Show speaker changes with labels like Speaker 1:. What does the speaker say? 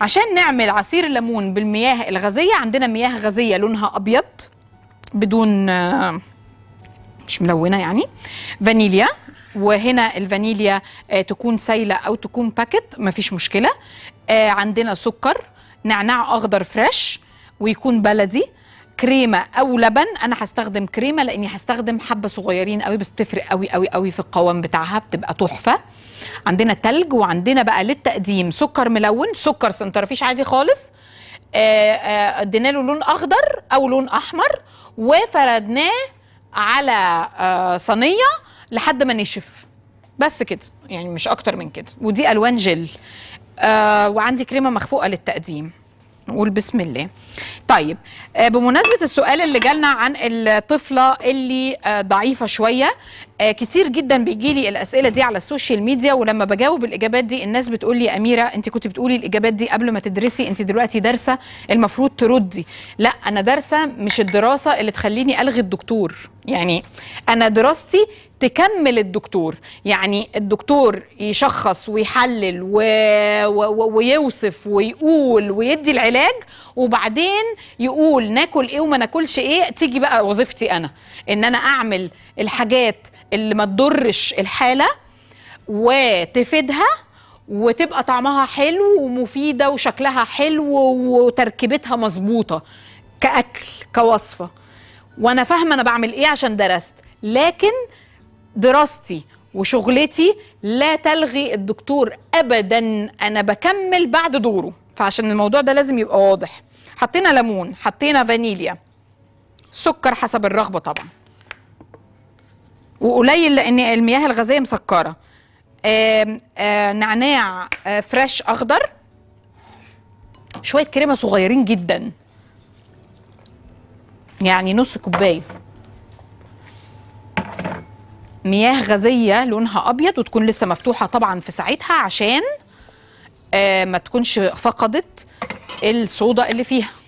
Speaker 1: عشان نعمل عصير الليمون بالمياه الغازيه عندنا مياه غازيه لونها ابيض بدون آه، مش ملونه يعني فانيليا وهنا الفانيليا آه، تكون سايله او تكون باكت مفيش مشكله آه، عندنا سكر نعناع اخضر فريش ويكون بلدي كريمه او لبن انا هستخدم كريمه لاني هستخدم حبه صغيرين قوي بس بتفرق قوي قوي قوي في القوام بتاعها بتبقى تحفه عندنا تلج وعندنا بقى للتقديم سكر ملون سكر سنترفيش عادي خالص آه، آه، ادينا له لون اخضر او لون احمر وفردناه على آه، صينيه لحد ما نشف بس كده يعني مش اكتر من كده ودي الوان جل وعندي كريمه مخفوقه للتقديم نقول بسم الله طيب آه، بمناسبه السؤال اللي جالنا عن الطفله اللي آه، ضعيفه شويه آه، كتير جدا بيجي لي الاسئله دي على السوشيال ميديا ولما بجاوب الاجابات دي الناس بتقول لي اميره انت كنت بتقولي الاجابات دي قبل ما تدرسي انت دلوقتي دارسه المفروض تردي لا انا دارسه مش الدراسه اللي تخليني الغي الدكتور يعني انا دراستي تكمل الدكتور يعني الدكتور يشخص ويحلل و... و... ويوصف ويقول ويدي العلاج وبعدين يقول ناكل ايه وما ناكلش ايه تيجي بقى وظيفتي انا ان انا اعمل الحاجات اللي ما تضرش الحاله وتفيدها وتبقى طعمها حلو ومفيده وشكلها حلو وتركيبتها مظبوطه كاكل كوصفه وانا فاهمه انا بعمل ايه عشان درست لكن دراستي وشغلتي لا تلغي الدكتور ابدا انا بكمل بعد دوره فعشان الموضوع ده لازم يبقى واضح حطينا ليمون حطينا فانيليا سكر حسب الرغبه طبعا وقليل لان المياه الغازيه مسكره آم آم آه، نعناع آم آه، فريش اخضر شويه كريمه صغيرين جدا يعني نص كوبايه مياه غازيه لونها ابيض وتكون لسه مفتوحه طبعا في ساعتها عشان آه، ما تكونش فقدت الصودا اللي فيها